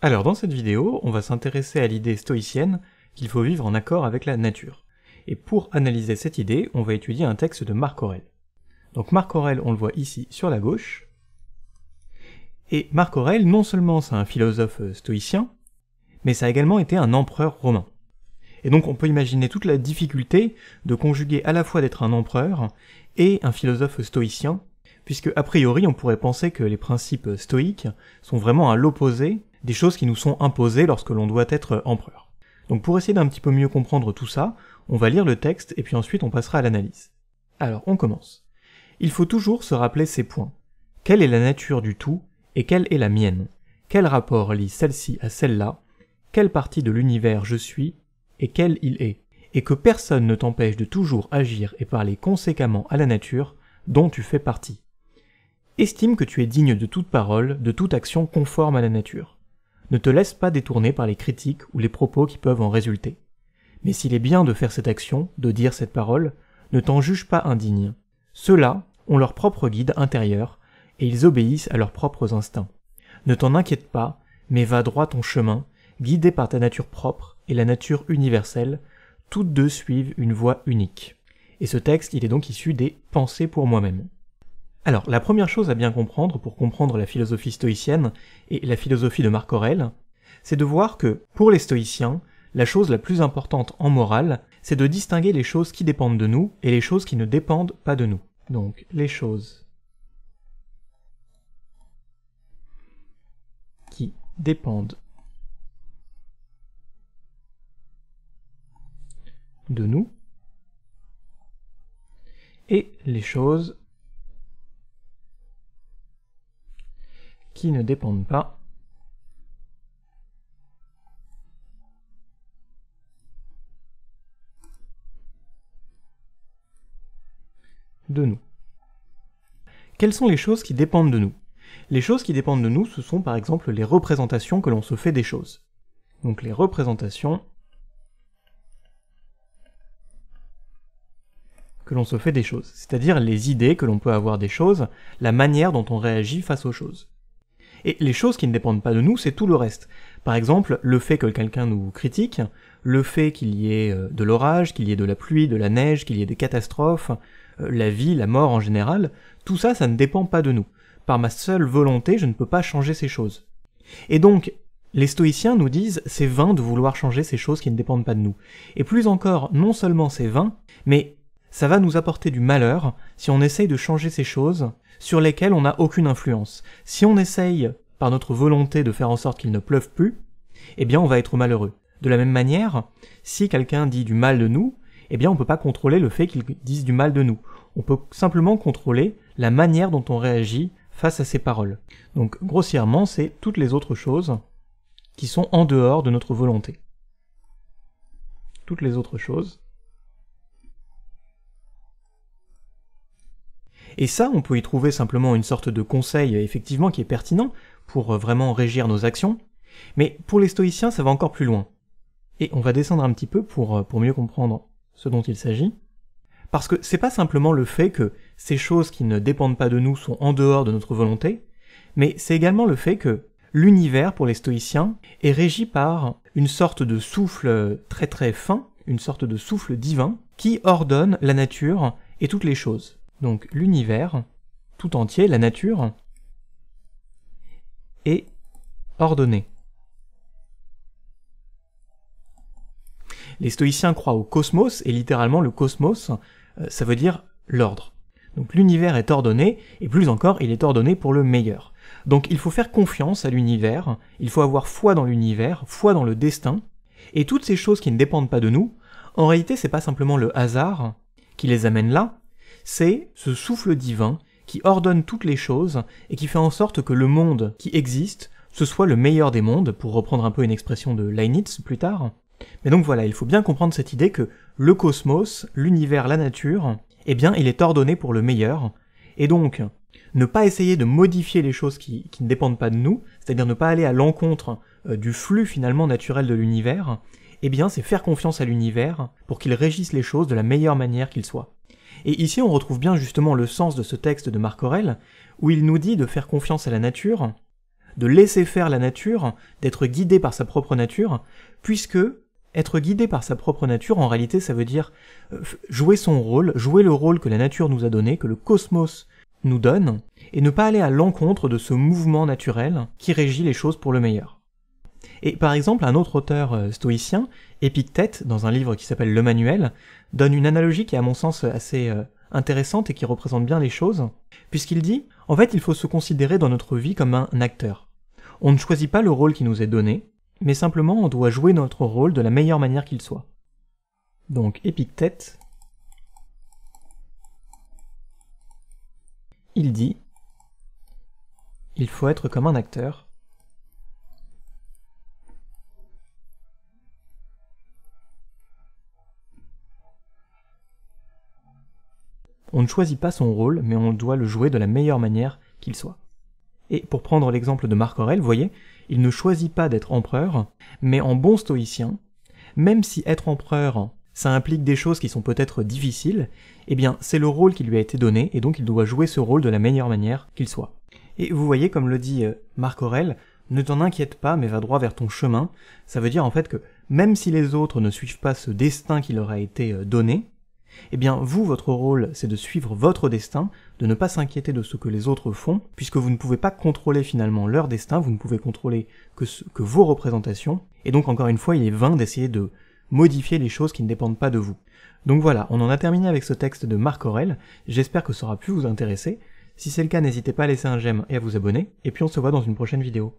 Alors dans cette vidéo, on va s'intéresser à l'idée stoïcienne qu'il faut vivre en accord avec la nature. Et pour analyser cette idée, on va étudier un texte de Marc Aurèle. Donc Marc Aurèle, on le voit ici sur la gauche. Et Marc Aurèle, non seulement c'est un philosophe stoïcien, mais ça a également été un empereur romain. Et donc on peut imaginer toute la difficulté de conjuguer à la fois d'être un empereur et un philosophe stoïcien, puisque a priori on pourrait penser que les principes stoïques sont vraiment à l'opposé des choses qui nous sont imposées lorsque l'on doit être empereur. Donc pour essayer d'un petit peu mieux comprendre tout ça, on va lire le texte et puis ensuite on passera à l'analyse. Alors on commence. Il faut toujours se rappeler ces points. Quelle est la nature du tout et quelle est la mienne Quel rapport lie celle-ci à celle-là Quelle partie de l'univers je suis et quel il est Et que personne ne t'empêche de toujours agir et parler conséquemment à la nature dont tu fais partie. Estime que tu es digne de toute parole, de toute action conforme à la nature. Ne te laisse pas détourner par les critiques ou les propos qui peuvent en résulter. Mais s'il est bien de faire cette action, de dire cette parole, ne t'en juge pas indigne. Ceux-là ont leur propre guide intérieur, et ils obéissent à leurs propres instincts. Ne t'en inquiète pas, mais va droit ton chemin, guidé par ta nature propre et la nature universelle, toutes deux suivent une voie unique. Et ce texte, il est donc issu des Pensées pour moi-même. Alors, la première chose à bien comprendre pour comprendre la philosophie stoïcienne et la philosophie de Marc Aurèle, c'est de voir que, pour les stoïciens, la chose la plus importante en morale, c'est de distinguer les choses qui dépendent de nous et les choses qui ne dépendent pas de nous. Donc, les choses qui dépendent de nous et les choses qui ne dépendent pas de nous. Quelles sont les choses qui dépendent de nous Les choses qui dépendent de nous, ce sont par exemple les représentations que l'on se fait des choses. Donc les représentations que l'on se fait des choses, c'est-à-dire les idées que l'on peut avoir des choses, la manière dont on réagit face aux choses. Et les choses qui ne dépendent pas de nous, c'est tout le reste. Par exemple, le fait que quelqu'un nous critique, le fait qu'il y ait euh, de l'orage, qu'il y ait de la pluie, de la neige, qu'il y ait des catastrophes, euh, la vie, la mort en général, tout ça, ça ne dépend pas de nous. Par ma seule volonté, je ne peux pas changer ces choses. Et donc, les stoïciens nous disent c'est vain de vouloir changer ces choses qui ne dépendent pas de nous. Et plus encore, non seulement c'est vain, mais ça va nous apporter du malheur si on essaye de changer ces choses sur lesquelles on n'a aucune influence. Si on essaye, par notre volonté, de faire en sorte qu'il ne pleuve plus, eh bien on va être malheureux. De la même manière, si quelqu'un dit du mal de nous, eh bien on ne peut pas contrôler le fait qu'il dise du mal de nous. On peut simplement contrôler la manière dont on réagit face à ces paroles. Donc grossièrement, c'est toutes les autres choses qui sont en dehors de notre volonté. Toutes les autres choses Et ça, on peut y trouver simplement une sorte de conseil effectivement qui est pertinent pour euh, vraiment régir nos actions. Mais pour les stoïciens, ça va encore plus loin. Et on va descendre un petit peu pour, euh, pour mieux comprendre ce dont il s'agit. Parce que c'est pas simplement le fait que ces choses qui ne dépendent pas de nous sont en dehors de notre volonté, mais c'est également le fait que l'univers, pour les stoïciens, est régi par une sorte de souffle très très fin, une sorte de souffle divin, qui ordonne la nature et toutes les choses. Donc l'univers tout entier, la nature, est ordonné. Les stoïciens croient au cosmos, et littéralement le cosmos, euh, ça veut dire l'ordre. Donc l'univers est ordonné, et plus encore, il est ordonné pour le meilleur. Donc il faut faire confiance à l'univers, il faut avoir foi dans l'univers, foi dans le destin, et toutes ces choses qui ne dépendent pas de nous, en réalité c'est pas simplement le hasard qui les amène là, c'est ce souffle divin qui ordonne toutes les choses et qui fait en sorte que le monde qui existe, ce soit le meilleur des mondes, pour reprendre un peu une expression de Leibniz plus tard. Mais donc voilà, il faut bien comprendre cette idée que le cosmos, l'univers, la nature, eh bien, il est ordonné pour le meilleur. Et donc, ne pas essayer de modifier les choses qui, qui ne dépendent pas de nous, c'est-à-dire ne pas aller à l'encontre euh, du flux finalement naturel de l'univers, eh bien, c'est faire confiance à l'univers pour qu'il régisse les choses de la meilleure manière qu'il soit. Et ici on retrouve bien justement le sens de ce texte de Marc Aurèle, où il nous dit de faire confiance à la nature, de laisser faire la nature, d'être guidé par sa propre nature, puisque être guidé par sa propre nature, en réalité, ça veut dire euh, jouer son rôle, jouer le rôle que la nature nous a donné, que le cosmos nous donne, et ne pas aller à l'encontre de ce mouvement naturel qui régit les choses pour le meilleur. Et par exemple, un autre auteur euh, stoïcien, Épictète, dans un livre qui s'appelle Le Manuel, donne une analogie qui est à mon sens assez euh, intéressante et qui représente bien les choses, puisqu'il dit En fait, il faut se considérer dans notre vie comme un acteur. On ne choisit pas le rôle qui nous est donné, mais simplement on doit jouer notre rôle de la meilleure manière qu'il soit. Donc Épictète, il dit Il faut être comme un acteur, On ne choisit pas son rôle, mais on doit le jouer de la meilleure manière qu'il soit. Et pour prendre l'exemple de Marc vous voyez, il ne choisit pas d'être empereur, mais en bon stoïcien, même si être empereur, ça implique des choses qui sont peut-être difficiles, eh bien c'est le rôle qui lui a été donné, et donc il doit jouer ce rôle de la meilleure manière qu'il soit. Et vous voyez, comme le dit euh, Marc Aurel, ne t'en inquiète pas, mais va droit vers ton chemin. Ça veut dire en fait que même si les autres ne suivent pas ce destin qui leur a été euh, donné, eh bien vous, votre rôle, c'est de suivre votre destin, de ne pas s'inquiéter de ce que les autres font, puisque vous ne pouvez pas contrôler finalement leur destin, vous ne pouvez contrôler que, que vos représentations, et donc encore une fois, il est vain d'essayer de modifier les choses qui ne dépendent pas de vous. Donc voilà, on en a terminé avec ce texte de Marc Aurel, j'espère que ça aura pu vous intéresser, si c'est le cas n'hésitez pas à laisser un j'aime et à vous abonner, et puis on se voit dans une prochaine vidéo.